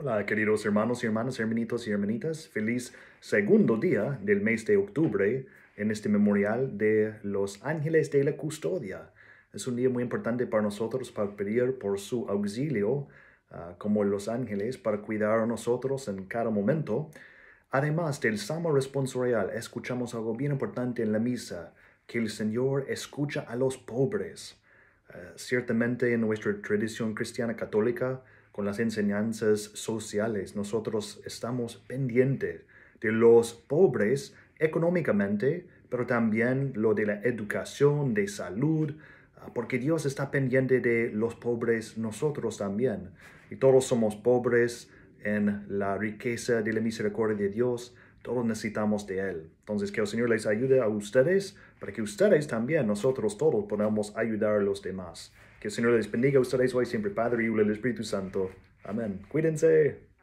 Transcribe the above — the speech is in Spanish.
Hola queridos hermanos y hermanas, hermanitos y hermanitas, feliz segundo día del mes de octubre en este memorial de los ángeles de la custodia. Es un día muy importante para nosotros para pedir por su auxilio ah, como los ángeles para cuidar a nosotros en cada momento. Además del Salmo responsorial, escuchamos algo bien importante en la misa, que el Señor escucha a los pobres. Eh, ciertamente en nuestra tradición cristiana católica, con las enseñanzas sociales. Nosotros estamos pendientes de los pobres económicamente, pero también lo de la educación, de salud, ah, porque Dios está pendiente de los pobres nosotros también. Y todos somos pobres en la riqueza de la misericordia de Dios, todos necesitamos de Él. Entonces, que el Señor les ayude a ustedes para que ustedes también, nosotros todos, podamos ayudar a los demás. Que el Señor les bendiga a ustedes hoy siempre, Padre, y el Espíritu Santo. Amén. Cuídense.